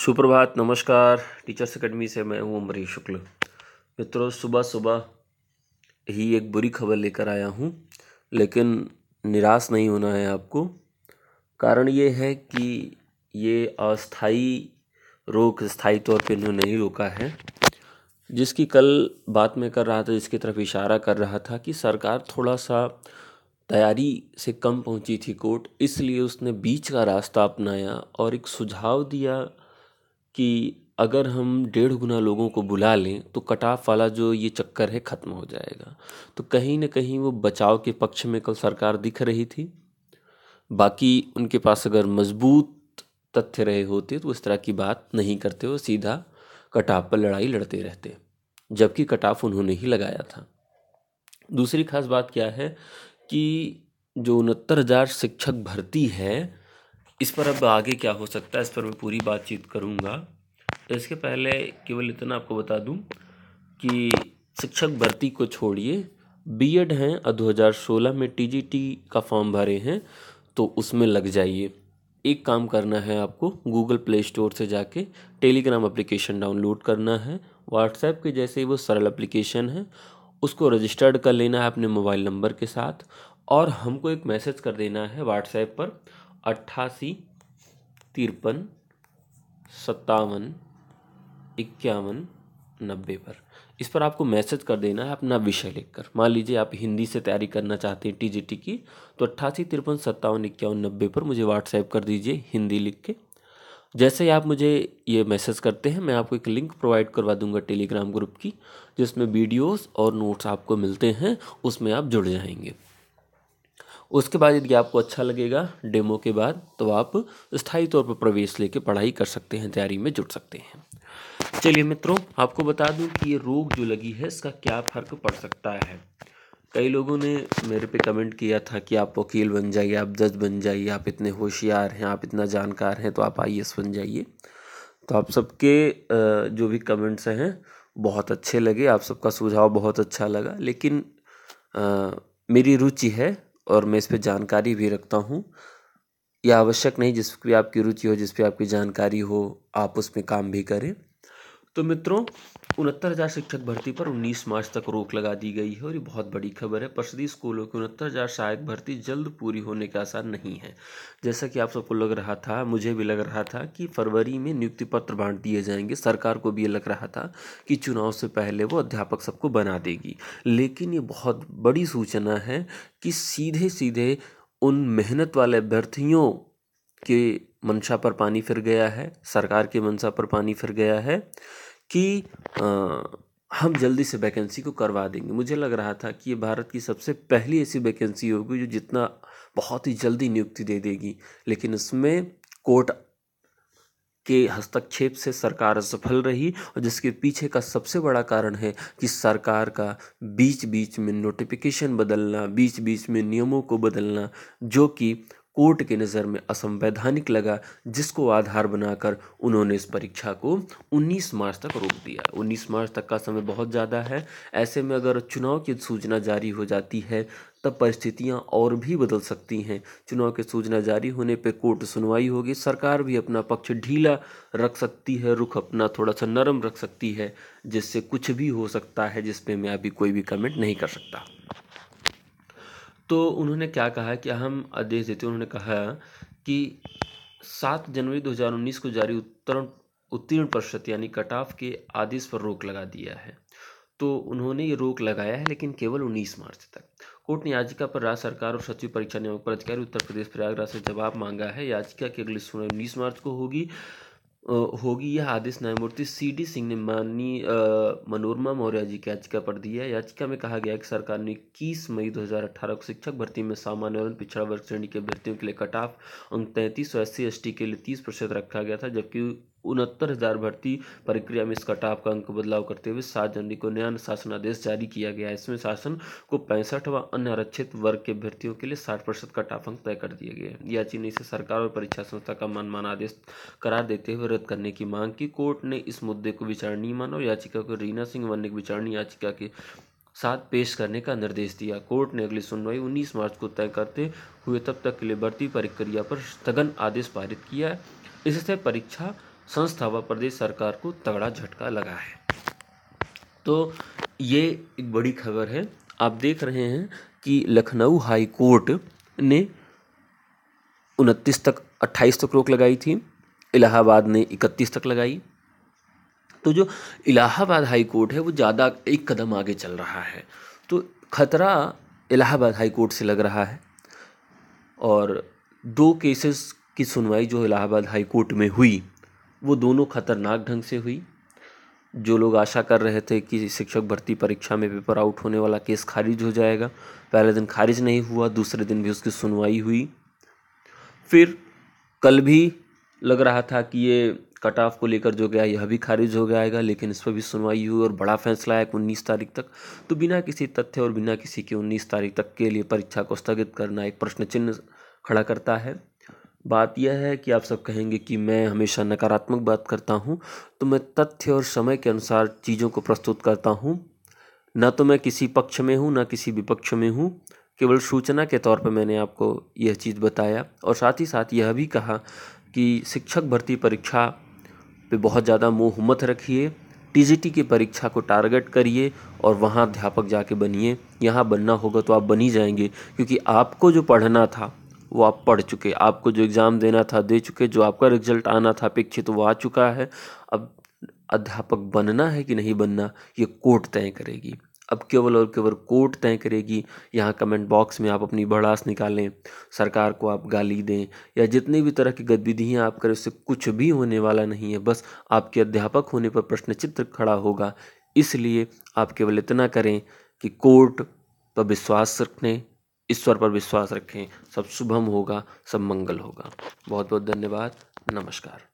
सुप्रभात नमस्कार teachers academy से मैं हूं अमरीश शुक्ल मित्रों सुबह सुबह ही एक बुरी खबर लेकर आया हूं लेकिन निराश नहीं होना है आपको कारण ये है कि ये अस्थाई रोग स्थायी तौर पे इन्होंने नहीं रोका है जिसकी कल बात मैं कर रहा था जिसकी तरफ इशारा कर रहा था कि सरकार थोड़ा सा तैयारी से कम पहुंची थी कोर्ट इसलिए उसने बीच का रास्ता अपनाया और एक सुझाव दिया कि अगर हम डेढ़ गुना लोगों को बुला लें तो कटाफ वाला जो ये चक्कर है ख़त्म हो जाएगा तो कहीं ना कहीं वो बचाव के पक्ष में कल सरकार दिख रही थी बाकी उनके पास अगर मजबूत तथ्य रहे होते तो इस तरह की बात नहीं करते वो सीधा कटाफ पर लड़ाई लड़ते रहते जबकि कटाफ उन्होंने ही लगाया था दूसरी खास बात क्या है कि जो उनहत्तर हज़ार शिक्षक भर्ती है इस पर अब आगे क्या हो सकता है इस पर मैं पूरी बातचीत करूँगा तो इसके पहले केवल इतना आपको बता दूँ कि शिक्षक भर्ती को छोड़िए बीएड हैं और 2016 में टीजीटी का फॉर्म भरे हैं तो उसमें लग जाइए एक काम करना है आपको गूगल प्ले स्टोर से जाके टेलीग्राम एप्लीकेशन डाउनलोड करना है व्हाट्सएप के जैसे ही वो सरल एप्लीकेशन है उसको रजिस्टर्ड कर लेना है अपने मोबाइल नंबर के साथ और हमको एक मैसेज कर देना है व्हाट्सएप पर अट्ठासी तिरपन सत्तावन इक्यावन नब्बे पर इस पर आपको मैसेज कर देना है अपना विषय लिखकर मान लीजिए आप हिंदी से तैयारी करना चाहते हैं टी टी की तो अट्ठासी तिरपन सत्तावन इक्यावन नब्बे पर मुझे व्हाट्सएप कर दीजिए हिंदी लिख के जैसे ही आप मुझे ये मैसेज करते हैं मैं आपको एक लिंक प्रोवाइड करवा दूंगा टेलीग्राम ग्रुप की जिसमें वीडियोस और नोट्स आपको मिलते हैं उसमें आप जुड़ जाएंगे उसके बाद यदि आपको अच्छा लगेगा डेमो के बाद तो आप स्थायी तौर पर प्रवेश लेके पढ़ाई कर सकते हैं तैयारी में जुट सकते हैं चलिए मित्रों आपको बता दूं कि ये रोग जो लगी है इसका क्या फ़र्क पड़ सकता है कई लोगों ने मेरे पे कमेंट किया था कि आप वकील बन जाइए आप जज बन जाइए आप इतने होशियार हैं आप इतना जानकार हैं तो आप आई बन जाइए तो आप सबके जो भी कमेंट्स हैं बहुत अच्छे लगे आप सबका सुझाव बहुत अच्छा लगा लेकिन आ, मेरी रुचि है और मैं इस पर जानकारी भी रखता हूँ यह आवश्यक नहीं जिस पर आपकी रुचि हो जिस पर आपकी जानकारी हो आप उसमें काम भी करें तो मित्रों उनहत्तर हज़ार शिक्षक भर्ती पर 19 मार्च तक रोक लगा दी गई है और ये बहुत बड़ी खबर है परिषदी स्कूलों की उनहत्तर हज़ार सहायक भर्ती जल्द पूरी होने के आसार नहीं है जैसा कि आप सबको लग रहा था मुझे भी लग रहा था कि फरवरी में नियुक्ति पत्र बांट दिए जाएंगे सरकार को भी ये लग रहा था कि चुनाव से पहले वो अध्यापक सबको बना देगी लेकिन ये बहुत बड़ी सूचना है कि सीधे सीधे उन मेहनत वाले अभ्यर्थियों के मंशा पर पानी फिर गया है सरकार के मंशा पर पानी फिर गया है कि हम जल्दी से वैकेंसी को करवा देंगे मुझे लग रहा था कि ये भारत की सबसे पहली ऐसी वैकेंसी होगी जो जितना बहुत ही जल्दी नियुक्ति दे देगी लेकिन इसमें कोर्ट के हस्तक्षेप से सरकार असफल रही और जिसके पीछे का सबसे बड़ा कारण है कि सरकार का बीच बीच में नोटिफिकेशन बदलना बीच बीच में नियमों को बदलना जो कि कोर्ट के नज़र में असंवैधानिक लगा जिसको आधार बनाकर उन्होंने इस परीक्षा को 19 मार्च तक रोक दिया 19 मार्च तक का समय बहुत ज़्यादा है ऐसे में अगर चुनाव की सूचना जारी हो जाती है तब परिस्थितियां और भी बदल सकती हैं चुनाव की सूचना जारी होने पर कोर्ट सुनवाई होगी सरकार भी अपना पक्ष ढीला रख सकती है रुख अपना थोड़ा सा नरम रख सकती है जिससे कुछ भी हो सकता है जिसपे मैं अभी कोई भी कमेंट नहीं कर सकता तो उन्होंने क्या कहा कि अहम आदेश देते उन्होंने कहा कि सात जनवरी 2019 को जारी उत्तरण उत्तीर्ण परिषद यानी कट ऑफ के आदेश पर रोक लगा दिया है तो उन्होंने ये रोक लगाया है लेकिन केवल 19 मार्च तक कोर्ट ने याचिका पर राज्य सरकार और सचिव परीक्षा पर अधिकारी उत्तर प्रदेश प्रयागराज से जवाब मांगा है याचिका की अगली सुनवाई उन्नीस मार्च को होगी होगी यह आदेश न्यायमूर्ति सी डी सिंह ने माननीय मनोरमा मौर्य जी की याचिका पर दी है याचिका में कहा गया है कि सरकार ने इक्कीस मई 2018 को शिक्षक भर्ती में सामान्य और पिछड़ा वर्ग श्रेणी के अभ्यर्थियों के लिए कट ऑफ अंक तैंतीस सौ अस्सी एस के लिए तीस प्रतिशत रखा गया था जबकि उनहत्तर हजार भर्ती प्रक्रिया में इसका टाप का अंक बदलाव करते हुए सात जनवरी को नया शासन आदेश जारी किया गया इसमें शासन को पैंसठ व अन्य आरक्षित वर्ग के भर्तियों के लिए साठ प्रतिशत का टाप अंक तय कर दिया गया या याचिनी से सरकार और परीक्षा संस्था का मनमान आदेश करार देते हुए रद्द करने की मांग की कोर्ट ने इस मुद्दे को विचारणीय माना और याचिका को रीना सिंह वन की विचारणीय याचिका के साथ पेश करने का निर्देश दिया कोर्ट ने अगली सुनवाई 19 मार्च को तय करते हुए तब तक के लिए भर्ती प्रक्रिया पर स्थगन आदेश पारित किया इससे परीक्षा संस्था व प्रदेश सरकार को तगड़ा झटका लगा है तो ये एक बड़ी खबर है आप देख रहे हैं कि लखनऊ हाई कोर्ट ने उनतीस तक अट्ठाईस तक रोक लगाई थी इलाहाबाद ने इकतीस तक लगाई तो जो इलाहाबाद हाई कोर्ट है वो ज़्यादा एक कदम आगे चल रहा है तो खतरा इलाहाबाद हाई कोर्ट से लग रहा है और दो केसेस की सुनवाई जो इलाहाबाद हाई कोर्ट में हुई वो दोनों खतरनाक ढंग से हुई जो लोग आशा कर रहे थे कि शिक्षक भर्ती परीक्षा में पेपर आउट होने वाला केस खारिज हो जाएगा पहले दिन खारिज नहीं हुआ दूसरे दिन भी उसकी सुनवाई हुई फिर कल भी लग रहा था कि ये कट ऑफ को लेकर जो गया यह भी खारिज हो जाएगा लेकिन इस पर भी सुनवाई हुई और बड़ा फैसला आया उन्नीस तारीख तक तो बिना किसी तथ्य और बिना किसी के उन्नीस तारीख तक के लिए परीक्षा को स्थगित करना एक प्रश्न चिन्ह खड़ा करता है बात यह है कि आप सब कहेंगे कि मैं हमेशा नकारात्मक बात करता हूँ तो मैं तथ्य और समय के अनुसार चीज़ों को प्रस्तुत करता हूँ ना तो मैं किसी पक्ष में हूँ ना किसी विपक्ष में हूँ केवल सूचना के तौर पर मैंने आपको यह चीज़ बताया और साथ ही साथ यह भी कहा कि शिक्षक भर्ती परीक्षा पे बहुत ज़्यादा मोह मत रखिए टीजीटी की परीक्षा को टारगेट करिए और वहाँ अध्यापक जाके बनिए यहाँ बनना होगा तो आप बनी जाएंगे क्योंकि आपको जो पढ़ना था वो आप पढ़ चुके आपको जो एग्ज़ाम देना था दे चुके जो आपका रिजल्ट आना था अपेक्षित वो आ चुका है अब अध्यापक बनना है कि नहीं बनना ये कोर्ट तय करेगी अब केवल और केवल कोर्ट तय करेगी यहाँ कमेंट बॉक्स में आप अपनी बड़ास निकालें सरकार को आप गाली दें या जितनी भी तरह की गतिविधियाँ आप करें उससे कुछ भी होने वाला नहीं है बस आपके अध्यापक होने पर प्रश्न चित्र खड़ा होगा इसलिए आप केवल इतना करें कि कोर्ट पर विश्वास रखें ईश्वर पर विश्वास रखें सब शुभम होगा सब मंगल होगा बहुत बहुत धन्यवाद नमस्कार